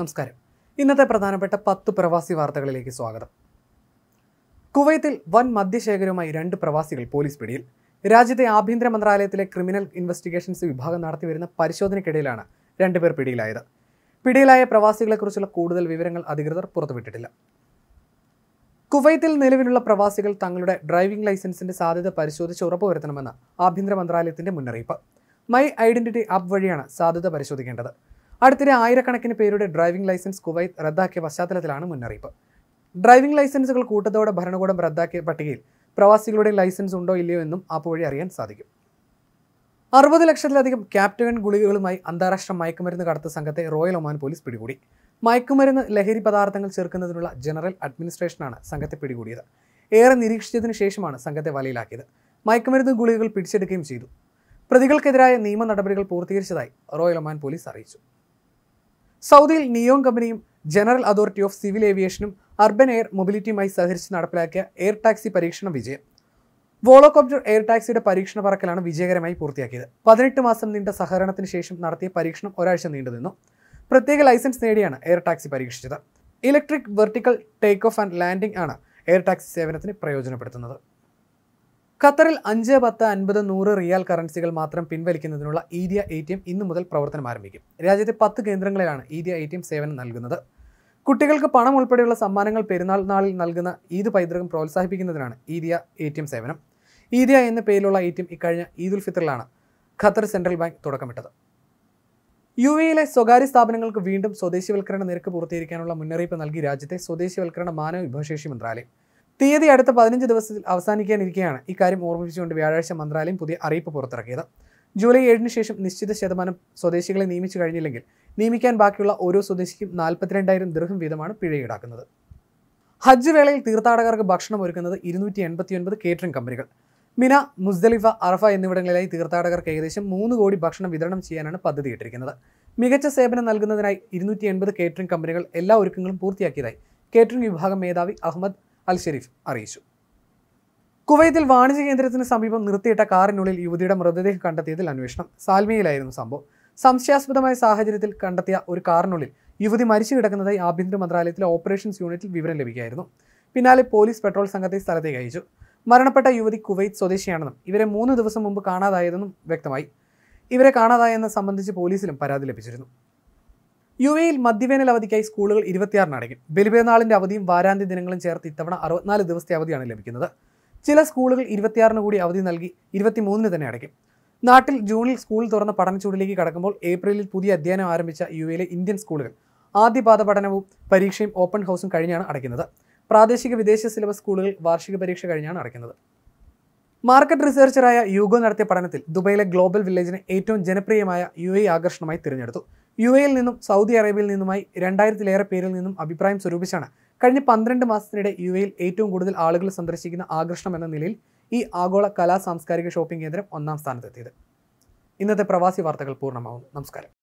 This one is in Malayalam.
നമസ്കാരം ഇന്നത്തെ പ്രധാനപ്പെട്ട പത്ത് പ്രവാസി വാർത്തകളിലേക്ക് സ്വാഗതം കുവൈത്തിൽ വൻ മദ്യശേഖരവുമായി രണ്ട് പ്രവാസികൾ പോലീസ് പിടിയിൽ രാജ്യത്തെ ആഭ്യന്തര മന്ത്രാലയത്തിലെ ക്രിമിനൽ ഇൻവെസ്റ്റിഗേഷൻസ് വിഭാഗം വരുന്ന പരിശോധനയ്ക്കിടയിലാണ് രണ്ടുപേർ പിടിയിലായത് പിടിയിലായ പ്രവാസികളെക്കുറിച്ചുള്ള കൂടുതൽ വിവരങ്ങൾ അധികൃതർ പുറത്തുവിട്ടിട്ടില്ല കുവൈത്തിൽ നിലവിലുള്ള പ്രവാസികൾ തങ്ങളുടെ ഡ്രൈവിംഗ് ലൈസൻസിന്റെ സാധ്യത പരിശോധിച്ച് ഉറപ്പുവരുത്തണമെന്ന് ആഭ്യന്തര മന്ത്രാലയത്തിന്റെ മുന്നറിയിപ്പ് മൈ ഐഡന്റിറ്റി ആപ്പ് വഴിയാണ് സാധ്യത പരിശോധിക്കേണ്ടത് അടുത്തിടെ ആയിരക്കണക്കിന് പേരുടെ ഡ്രൈവിംഗ് ലൈസൻസ് കുവൈത്ത് റദ്ദാക്കിയ പശ്ചാത്തലത്തിലാണ് മുന്നറിയിപ്പ് ഡ്രൈവിംഗ് ലൈസൻസുകൾ കൂട്ടത്തോടെ ഭരണകൂടം റദ്ദാക്കിയ പട്ടികയിൽ പ്രവാസികളുടെ ലൈസൻസ് ഉണ്ടോ ഇല്ലയോ എന്നും ആപ്പ് വഴി അറിയാൻ സാധിക്കും അറുപത് ലക്ഷത്തിലധികം ക്യാപ്റ്റവൻ ഗുളികകളുമായി അന്താരാഷ്ട്ര മയക്കുമരുന്ന് കടത്ത സംഘത്തെ റോയൽ ഒമാൻ പോലീസ് പിടികൂടി മയക്കുമരുന്ന് ലഹരി പദാർത്ഥങ്ങൾ ചേർക്കുന്നതിനുള്ള ജനറൽ അഡ്മിനിസ്ട്രേഷനാണ് സംഘത്തെ പിടികൂടിയത് ഏറെ നിരീക്ഷിച്ചതിനു ശേഷമാണ് സംഘത്തെ വലയിലാക്കിയത് മയക്കുമരുന്ന് ഗുളികകൾ പിടിച്ചെടുക്കുകയും ചെയ്തു പ്രതികൾക്കെതിരായ നിയമ നടപടികൾ പൂർത്തീകരിച്ചതായി റോയൽ ഒമാൻ പോലീസ് അറിയിച്ചു സൗദിയിൽ നിയോം കമ്പനിയും ജനറൽ അതോറിറ്റി ഓഫ് സിവിൽ ഏവിയേഷനും അർബൻ എയർ മൊബിലിറ്റിയുമായി സഹകരിച്ച് നടപ്പിലാക്കിയ എയർ ടാക്സി പരീക്ഷണ വിജയം വോളോകോപ്റ്റർ എയർ ടാക്സിയുടെ പരീക്ഷണ പറക്കലാണ് വിജയകരമായി പൂർത്തിയാക്കിയത് പതിനെട്ട് മാസം നീണ്ട സഹകരണത്തിന് ശേഷം നടത്തിയ പരീക്ഷണം ഒരാഴ്ച നീണ്ടുനിന്നു പ്രത്യേക ലൈസൻസ് നേടിയാണ് എയർ ടാക്സി പരീക്ഷിച്ചത് electric vertical take off and landing ആണ് എയർ ടാക്സി സേവനത്തിന് പ്രയോജനപ്പെടുത്തുന്നത് ഖത്തറിൽ അഞ്ച് പത്ത് അൻപത് നൂറ് റിയാൽ കറൻസികൾ മാത്രം പിൻവലിക്കുന്നതിനുള്ള ഈദിയ എ ടി എം ഇന്നു മുതൽ പ്രവർത്തനം ആരംഭിക്കും രാജ്യത്തെ പത്ത് കേന്ദ്രങ്ങളിലാണ് ഈദിയ എ ടി എം സേവനം നൽകുന്നത് കുട്ടികൾക്ക് പണം ഉൾപ്പെടെയുള്ള സമ്മാനങ്ങൾ പെരുന്നാൾ നാളിൽ നൽകുന്ന ഈദ് പൈതൃകം പ്രോത്സാഹിപ്പിക്കുന്നതിനാണ് ഈദിയ എ ടി എം സേവനം ഈദിയ എന്ന പേരിലുള്ള എ ടി എം ഇക്കഴിഞ്ഞ ഈദുൽ ഫിത്തറിലാണ് ഖത്തർ സെൻട്രൽ ബാങ്ക് തുടക്കമിട്ടത് യു എയിലെ സ്വകാര്യ സ്ഥാപനങ്ങൾക്ക് വീണ്ടും സ്വദേശിവൽക്കരണ നിരക്ക് പൂർത്തീകരിക്കാനുള്ള മുന്നറിയിപ്പ് നൽകി രാജ്യത്തെ സ്വദേശിവൽക്കരണ മാനവ വിഭവശേഷി മന്ത്രാലയം തീയതി അടുത്ത പതിനഞ്ച് ദിവസത്തിൽ അവസാനിക്കാനിരിക്കെയാണ് ഇക്കാര്യം ഓർമ്മിപ്പിച്ചുകൊണ്ട് വ്യാഴാഴ്ച മന്ത്രാലയം പുതിയ അറിയിപ്പ് പുറത്തിറക്കിയത് ജൂലൈ ഏഴിന് ശേഷം നിശ്ചിത ശതമാനം സ്വദേശികളെ നിയമിച്ചു കഴിഞ്ഞില്ലെങ്കിൽ നിയമിക്കാൻ ബാക്കിയുള്ള ഓരോ സ്വദേശിക്കും നാൽപ്പത്തിരണ്ടായിരം ദൃഹം വീതമാണ് പിഴ ഈടാക്കുന്നത് ഹജ്ജ് വേളയിൽ തീർത്ഥാടകർക്ക് ഭക്ഷണം ഒരുക്കുന്നത് ഇരുന്നൂറ്റി എൺപത്തിയൊൻപത് കേറ്ററിംഗ് കമ്പനികൾ മിന മുസ്ദലിഫ അറഫ എന്നിവിടങ്ങളിലായി തീർത്ഥാടകർക്ക് ഏകദേശം മൂന്ന് കോടി ഭക്ഷണം വിതരണം ചെയ്യാനാണ് പദ്ധതി ഇട്ടിരിക്കുന്നത് മികച്ച സേവനം നൽകുന്നതിനായി ഇരുന്നൂറ്റി എൺപത് കേറ്ററിംഗ് കമ്പനികൾ എല്ലാ ഒരുക്കങ്ങളും പൂർത്തിയാക്കിയതായി കേറ്ററിംഗ് വിഭാഗം മേധാവി അഹമ്മദ് അൽ ഷെരീഫ് അറിയിച്ചു കുവൈത്തിൽ വാണിജ്യ കേന്ദ്രത്തിന് സമീപം നിർത്തിയിട്ട കാറിനുള്ളിൽ യുവതിയുടെ മൃതദേഹം കണ്ടെത്തിയതിൽ അന്വേഷണം സാൽമിയയിലായിരുന്നു സംഭവം സംശയാസ്പദമായ സാഹചര്യത്തിൽ കണ്ടെത്തിയ ഒരു കാറിനുള്ളിൽ യുവതി മരിച്ചു കിടക്കുന്നതായി ആഭ്യന്തര മന്ത്രാലയത്തിലെ ഓപ്പറേഷൻസ് യൂണിറ്റിൽ വിവരം ലഭിക്കുകയായിരുന്നു പിന്നാലെ പോലീസ് പെട്രോൾ സംഘത്തെ സ്ഥലത്തേക്ക് അയച്ചു മരണപ്പെട്ട യുവതി കുവൈത്ത് സ്വദേശിയാണെന്നും ഇവരെ മൂന്ന് ദിവസം മുമ്പ് കാണാതായതെന്നും വ്യക്തമായി ഇവരെ കാണാതായെന്ന് സംബന്ധിച്ച് പോലീസിലും പരാതി ലഭിച്ചിരുന്നു യു എയിൽ മദ്യവേനൽ അവധിക്കായി സ്കൂളുകൾ ഇരുപത്തിയാറിന് അടയ്ക്കും ബലിപെരുന്നാളിന്റെ അവധിയും വാരാന്ത്യ ദിനങ്ങളും ചേർത്ത് ഇത്തവണ അറുപത്തിനാല് ദിവസത്തെ അവധിയാണ് ലഭിക്കുന്നത് ചില സ്കൂളുകൾ ഇരുപത്തിയാറിന് കൂടി അവധി നൽകി ഇരുപത്തിമൂന്നിന് തന്നെ അടയ്ക്കും നാട്ടിൽ ജൂണിൽ സ്കൂൾ തുറന്ന പഠനച്ചൂടിലേക്ക് കടക്കുമ്പോൾ ഏപ്രിലിൽ പുതിയ അധ്യയനം ആരംഭിച്ച യു എയിലെ ഇന്ത്യൻ സ്കൂളുകൾ ആദ്യപാദ പഠനവും പരീക്ഷയും ഓപ്പൺ ഹൗസും കഴിഞ്ഞാണ് അടയ്ക്കുന്നത് പ്രാദേശിക വിദേശ സിലബസ് സ്കൂളുകൾ വാർഷിക പരീക്ഷ കഴിഞ്ഞാണ് അടയ്ക്കുന്നത് മാർക്കറ്റ് റിസർച്ചറായ യൂഗോ നടത്തിയ പഠനത്തിൽ ദുബൈയിലെ ഗ്ലോബൽ വില്ലേജിനെ ഏറ്റവും ജനപ്രിയമായ യു എ ആകർഷണമായി തിരഞ്ഞെടുത്തു യു എയിൽ നിന്നും സൗദി അറേബ്യയിൽ നിന്നുമായി രണ്ടായിരത്തിലേറെ പേരിൽ നിന്നും അഭിപ്രായം സ്വരൂപിച്ചാണ് കഴിഞ്ഞ പന്ത്രണ്ട് മാസത്തിനിടെ യു എയിൽ ഏറ്റവും കൂടുതൽ ആളുകൾ സന്ദർശിക്കുന്ന ആകർഷണം എന്ന നിലയിൽ ഈ ആഗോള കലാ സാംസ്കാരിക ഷോപ്പിംഗ് കേന്ദ്രം ഒന്നാം സ്ഥാനത്തെത്തിയത് ഇന്നത്തെ പ്രവാസി വാർത്തകൾ പൂർണ്ണമാവും നമസ്കാരം